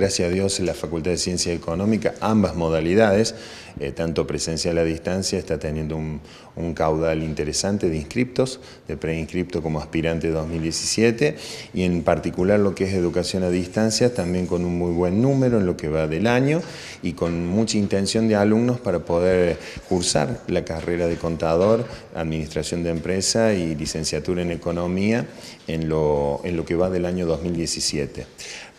gracias a Dios, en la Facultad de Ciencia Económica, ambas modalidades, eh, tanto presencial a distancia, está teniendo un, caudal interesante de inscriptos, de preinscripto como aspirante 2017, y en particular lo que es educación a distancia, también con un muy buen número en lo que va del año y con mucha intención de alumnos para poder cursar la carrera de contador, administración de empresa y licenciatura en economía en lo, en lo que va del año 2017.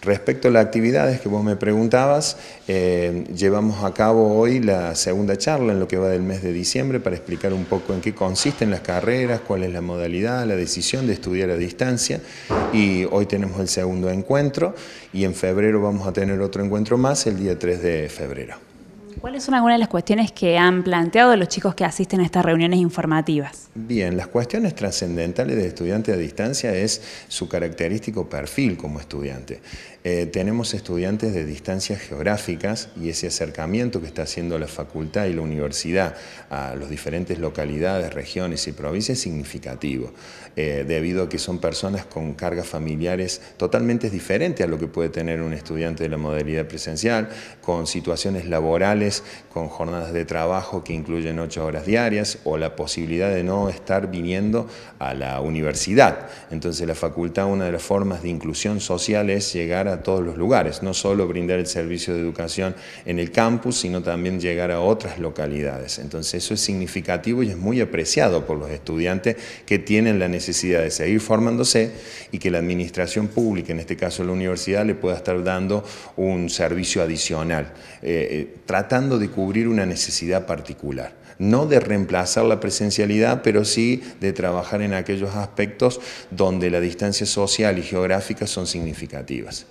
Respecto a la actividad, que vos me preguntabas, eh, llevamos a cabo hoy la segunda charla en lo que va del mes de diciembre para explicar un poco en qué consisten las carreras, cuál es la modalidad, la decisión de estudiar a distancia y hoy tenemos el segundo encuentro y en febrero vamos a tener otro encuentro más el día 3 de febrero. ¿Cuáles son algunas de las cuestiones que han planteado los chicos que asisten a estas reuniones informativas? Bien, las cuestiones trascendentales de estudiante a distancia es su característico perfil como estudiante. Eh, tenemos estudiantes de distancias geográficas y ese acercamiento que está haciendo la facultad y la universidad a las diferentes localidades, regiones y provincias es significativo, eh, debido a que son personas con cargas familiares totalmente diferentes a lo que puede tener un estudiante de la modalidad presencial, con situaciones laborales con jornadas de trabajo que incluyen ocho horas diarias o la posibilidad de no estar viniendo a la universidad. Entonces la facultad, una de las formas de inclusión social es llegar a todos los lugares, no solo brindar el servicio de educación en el campus, sino también llegar a otras localidades. Entonces eso es significativo y es muy apreciado por los estudiantes que tienen la necesidad de seguir formándose y que la administración pública, en este caso la universidad, le pueda estar dando un servicio adicional. Eh, eh, tratando de cubrir una necesidad particular, no de reemplazar la presencialidad, pero sí de trabajar en aquellos aspectos donde la distancia social y geográfica son significativas.